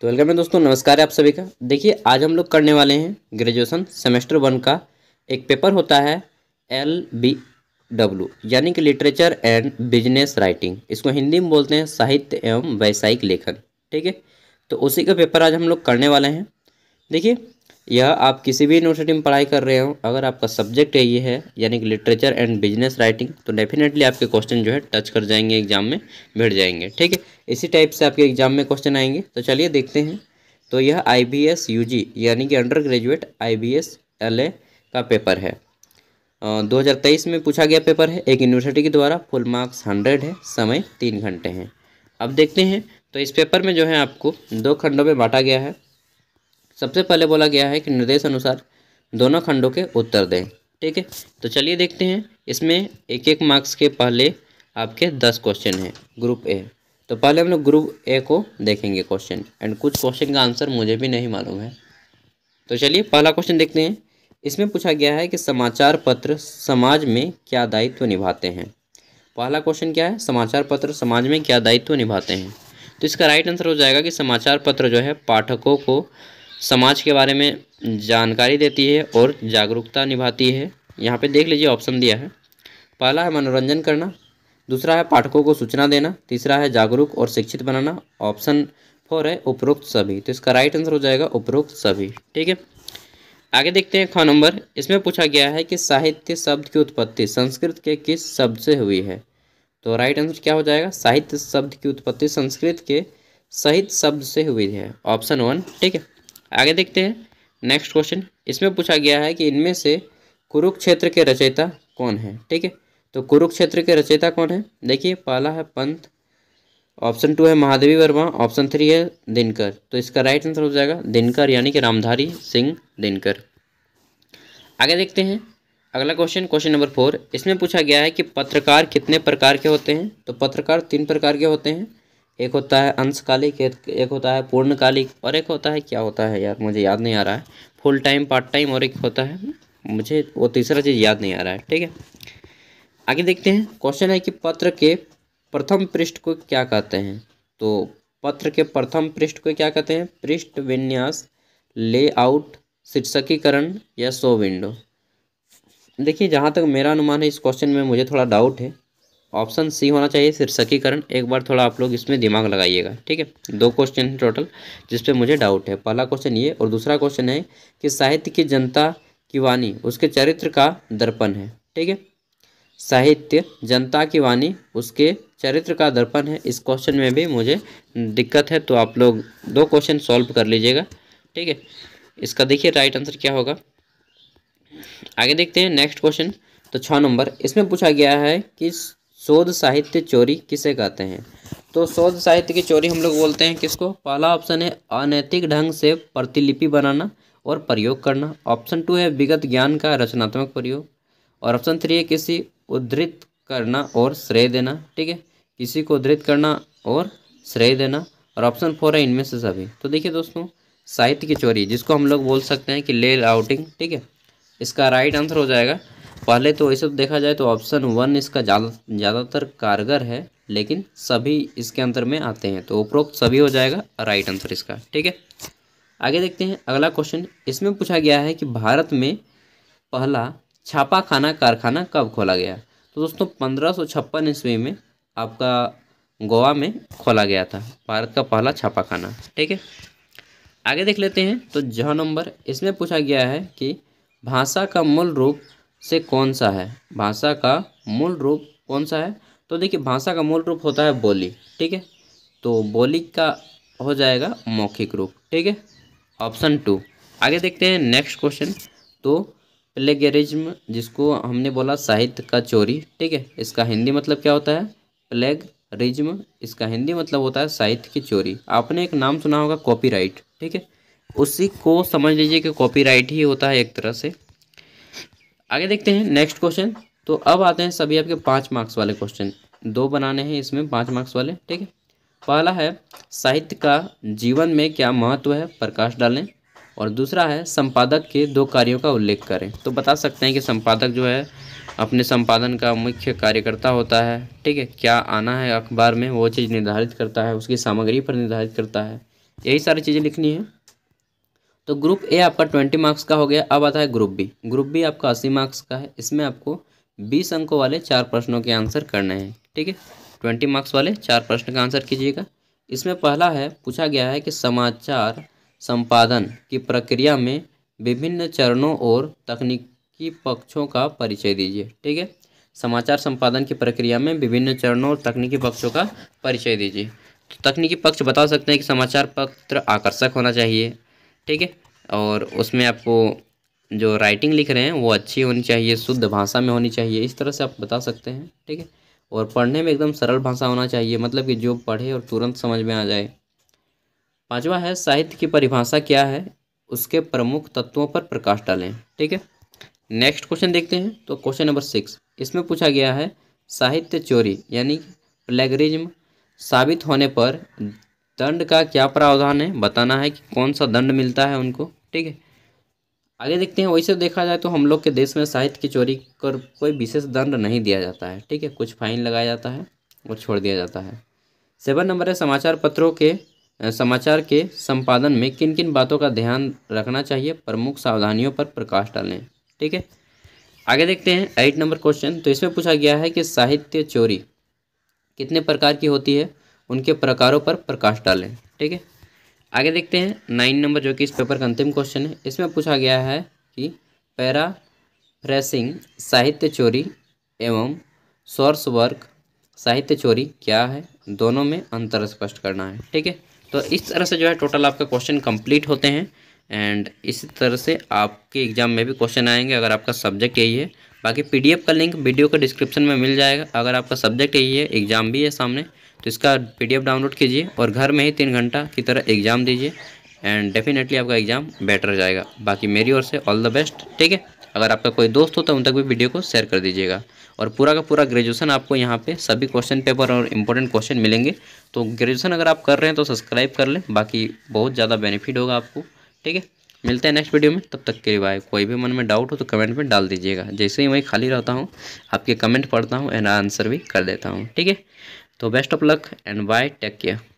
तो वेलकम है दोस्तों नमस्कार है आप सभी का देखिए आज हम लोग करने वाले हैं ग्रेजुएशन सेमेस्टर वन का एक पेपर होता है एल बी डब्ल्यू यानी कि लिटरेचर एंड बिजनेस राइटिंग इसको हिंदी में बोलते हैं साहित्य एवं व्यावसायिक लेखन ठीक है तो उसी का पेपर आज हम लोग करने वाले हैं देखिए यह आप किसी भी यूनिवर्सिटी में पढ़ाई कर रहे हो अगर आपका सब्जेक्ट है ये है यानी कि लिटरेचर एंड बिजनेस राइटिंग तो डेफिनेटली आपके क्वेश्चन जो है टच कर जाएंगे एग्जाम में भिड़ जाएंगे ठीक है इसी टाइप से आपके एग्जाम में क्वेश्चन आएंगे तो चलिए देखते हैं तो यह I B S U G यानी कि undergraduate I B S L A का पेपर है दो हज़ार तेईस में पूछा गया पेपर है एक यूनिवर्सिटी के द्वारा फुल मार्क्स हंड्रेड है समय तीन घंटे हैं अब देखते हैं तो इस पेपर में जो है आपको दो खंडों में बांटा गया है सबसे पहले बोला गया है कि निर्देश अनुसार दोनों खंडों के उत्तर दें ठीक है तो चलिए देखते हैं इसमें एक एक मार्क्स के पहले आपके दस क्वेश्चन हैं ग्रुप ए तो पहले हम लोग ग्रुप ए को देखेंगे क्वेश्चन एंड कुछ क्वेश्चन का आंसर मुझे भी नहीं मालूम है तो चलिए पहला क्वेश्चन देखते हैं इसमें पूछा गया है कि समाचार पत्र समाज में क्या दायित्व निभाते हैं पहला क्वेश्चन क्या है समाचार पत्र समाज में क्या दायित्व निभाते हैं तो इसका राइट आंसर हो जाएगा कि समाचार पत्र जो है पाठकों को समाज के बारे में जानकारी देती है और जागरूकता निभाती है यहाँ पे देख लीजिए ऑप्शन दिया है पहला है मनोरंजन करना दूसरा है पाठकों को सूचना देना तीसरा है जागरूक और शिक्षित बनाना ऑप्शन फोर है उपरोक्त सभी तो इसका राइट आंसर हो जाएगा उपरोक्त सभी ठीक है आगे देखते हैं ख नंबर इसमें पूछा गया है कि साहित्य शब्द की उत्पत्ति संस्कृत के किस शब्द से हुई है तो राइट आंसर क्या हो जाएगा साहित्य शब्द की उत्पत्ति संस्कृत के सहित शब्द से हुई है ऑप्शन वन ठीक है आगे देखते हैं नेक्स्ट क्वेश्चन इसमें पूछा गया है कि इनमें से कुरुक्षेत्र के रचयिता कौन है ठीक है तो कुरुक्षेत्र के रचयिता कौन है देखिए पहला है पंत ऑप्शन टू है महादेवी वर्मा ऑप्शन थ्री है दिनकर तो इसका राइट आंसर हो जाएगा दिनकर यानी कि रामधारी सिंह दिनकर आगे देखते हैं अगला क्वेश्चन क्वेश्चन नंबर फोर इसमें पूछा गया है कि पत्रकार कितने प्रकार के होते हैं तो पत्रकार तीन प्रकार के होते हैं एक होता है अंशकालिक एक होता है पूर्णकालिक और एक होता है क्या होता है यार मुझे याद नहीं आ रहा है फुल टाइम पार्ट टाइम और एक होता है मुझे वो तीसरा चीज़ याद नहीं आ रहा है ठीक है आगे देखते हैं क्वेश्चन है कि पत्र के प्रथम पृष्ठ को क्या कहते हैं तो पत्र के प्रथम पृष्ठ को क्या कहते हैं पृष्ठ विन्यास लेआउट शीर्षकीकरण या सो विंडो देखिए जहाँ तक मेरा अनुमान है इस क्वेश्चन में मुझे थोड़ा डाउट है ऑप्शन सी होना चाहिए शीर्षकीकरण एक बार थोड़ा आप लोग इसमें दिमाग लगाइएगा ठीक है दो क्वेश्चन है टोटल जिस मुझे डाउट है पहला क्वेश्चन ये और दूसरा क्वेश्चन है कि साहित्य की जनता की वाणी उसके चरित्र का दर्पण है ठीक है साहित्य जनता की वाणी उसके चरित्र का दर्पण है इस क्वेश्चन में भी मुझे दिक्कत है तो आप लोग दो क्वेश्चन सॉल्व कर लीजिएगा ठीक है इसका देखिए राइट आंसर क्या होगा आगे देखते हैं नेक्स्ट क्वेश्चन तो छः नंबर इसमें पूछा गया है कि शोध साहित्य चोरी किसे कहते हैं तो शोध साहित्य की चोरी हम लोग बोलते हैं किसको पहला ऑप्शन है अनैतिक ढंग से प्रतिलिपि बनाना और प्रयोग करना ऑप्शन टू है विगत ज्ञान का रचनात्मक प्रयोग और ऑप्शन थ्री है किसी उद्धृत करना और श्रेय देना ठीक है किसी को उद्धृत करना और श्रेय देना और ऑप्शन फोर है इनमें से सभी तो देखिए दोस्तों साहित्य की चोरी जिसको हम लोग बोल सकते हैं कि ले आउटिंग ठीक है इसका राइट आंसर हो जाएगा पहले तो वैसे देखा जाए तो ऑप्शन वन इसका ज़्यादा ज़्यादातर कारगर है लेकिन सभी इसके अंतर में आते हैं तो उपरोक्त सभी हो जाएगा राइट आंसर इसका ठीक है आगे देखते हैं अगला क्वेश्चन इसमें पूछा गया है कि भारत में पहला छापा खाना कारखाना कब खोला गया तो दोस्तों पंद्रह सौ छप्पन ईस्वी में आपका गोवा में खोला गया था भारत का पहला छापा खाना ठीक है आगे देख लेते हैं तो जह नंबर इसमें पूछा गया है कि भाषा का मूल रूप से कौन सा है भाषा का मूल रूप कौन सा है तो देखिए भाषा का मूल रूप होता है बोली ठीक है तो बोली का हो जाएगा मौखिक रूप ठीक है ऑप्शन टू आगे देखते हैं नेक्स्ट क्वेश्चन तो प्लेगरिज्म जिसको हमने बोला साहित्य का चोरी ठीक है इसका हिंदी मतलब क्या होता है प्लेग रिज्म इसका हिंदी मतलब होता है साहित्य की चोरी आपने एक नाम सुना होगा कॉपीराइट ठीक है उसी को समझ लीजिए कि कॉपीराइट ही होता है एक तरह से आगे देखते हैं नेक्स्ट क्वेश्चन तो अब आते हैं सभी आपके पाँच मार्क्स वाले क्वेश्चन दो बनाने हैं इसमें पाँच मार्क्स वाले ठीक है पहला है साहित्य का जीवन में क्या महत्व है प्रकाश डालें और दूसरा है संपादक के दो कार्यों का उल्लेख करें तो बता सकते हैं कि संपादक जो है अपने संपादन का मुख्य कार्यकर्ता होता है ठीक है क्या आना है अखबार में वो चीज़ निर्धारित करता है उसकी सामग्री पर निर्धारित करता है यही सारी चीज़ें लिखनी है तो ग्रुप ए आपका ट्वेंटी मार्क्स का हो गया अब आता है ग्रुप बी ग्रुप बी आपका अस्सी मार्क्स का है इसमें आपको बीस अंकों वाले चार प्रश्नों के आंसर करने हैं ठीक है ट्वेंटी मार्क्स वाले चार प्रश्न का आंसर कीजिएगा इसमें पहला है पूछा गया है कि समाचार संपादन की प्रक्रिया में विभिन्न चरणों और तकनीकी पक्षों का परिचय दीजिए ठीक है समाचार संपादन की प्रक्रिया में विभिन्न चरणों और तकनीकी पक्षों का परिचय दीजिए तो तकनीकी पक्ष बता सकते हैं कि समाचार पत्र आकर्षक होना चाहिए ठीक है और उसमें आपको जो राइटिंग लिख रहे हैं वो अच्छी होनी चाहिए शुद्ध भाषा में होनी चाहिए इस तरह से आप बता सकते हैं ठीक है और पढ़ने में एकदम सरल भाषा होना चाहिए मतलब कि जो पढ़े और तुरंत समझ में आ जाए पांचवा है साहित्य की परिभाषा क्या है उसके प्रमुख तत्वों पर प्रकाश डालें ठीक है नेक्स्ट क्वेश्चन देखते हैं तो क्वेश्चन नंबर सिक्स इसमें पूछा गया है साहित्य चोरी यानी प्लेगरिज्म साबित होने पर दंड का क्या प्रावधान है बताना है कि कौन सा दंड मिलता है उनको ठीक है आगे देखते हैं वैसे देखा जाए तो हम लोग के देश में साहित्य की चोरी कर कोई विशेष दंड नहीं दिया जाता है ठीक है कुछ फाइन लगाया जाता है और छोड़ दिया जाता है सेवन नंबर है समाचार पत्रों के समाचार के संपादन में किन किन बातों का ध्यान रखना चाहिए प्रमुख सावधानियों पर प्रकाश डालें ठीक है आगे देखते हैं एट नंबर क्वेश्चन तो इसमें पूछा गया है कि साहित्य चोरी कितने प्रकार की होती है उनके प्रकारों पर प्रकाश डालें ठीक है आगे देखते हैं नाइन नंबर जो कि इस पेपर का अंतिम क्वेश्चन है इसमें पूछा गया है कि पैरा फ्रेसिंग साहित्य चोरी एवं सोर्स वर्क साहित्य चोरी क्या है दोनों में अंतर स्पष्ट करना है ठीक है तो इस तरह से जो है टोटल आपका क्वेश्चन कंप्लीट होते हैं एंड इसी तरह से आपके एग्जाम में भी क्वेश्चन आएंगे अगर आपका सब्जेक्ट यही है बाकी पीडीएफ का लिंक वीडियो के डिस्क्रिप्शन में मिल जाएगा अगर आपका सब्जेक्ट यही है एग्जाम भी है सामने तो इसका पी डाउनलोड कीजिए और घर में ही तीन घंटा की तरह एग्ज़ाम दीजिए एंड डेफिनेटली आपका एग्ज़ाम बेटर जाएगा बाकी मेरी ओर से ऑल द बेस्ट ठीक है अगर आपका कोई दोस्त हो तो उन तक भी वीडियो को शेयर कर दीजिएगा और पूरा का पूरा ग्रेजुएशन आपको यहाँ पे सभी क्वेश्चन पेपर और इंपॉर्टेंट क्वेश्चन मिलेंगे तो ग्रेजुएशन अगर आप कर रहे हैं तो सब्सक्राइब कर लें बाकी बहुत ज़्यादा बेनिफिट होगा आपको ठीक है मिलते हैं नेक्स्ट वीडियो में तब तक के लिए बाय कोई भी मन में डाउट हो तो कमेंट में डाल दीजिएगा जैसे ही मैं खाली रहता हूँ आपके कमेंट पढ़ता हूँ एंड आंसर भी कर देता हूँ ठीक है तो best of luck and bye take care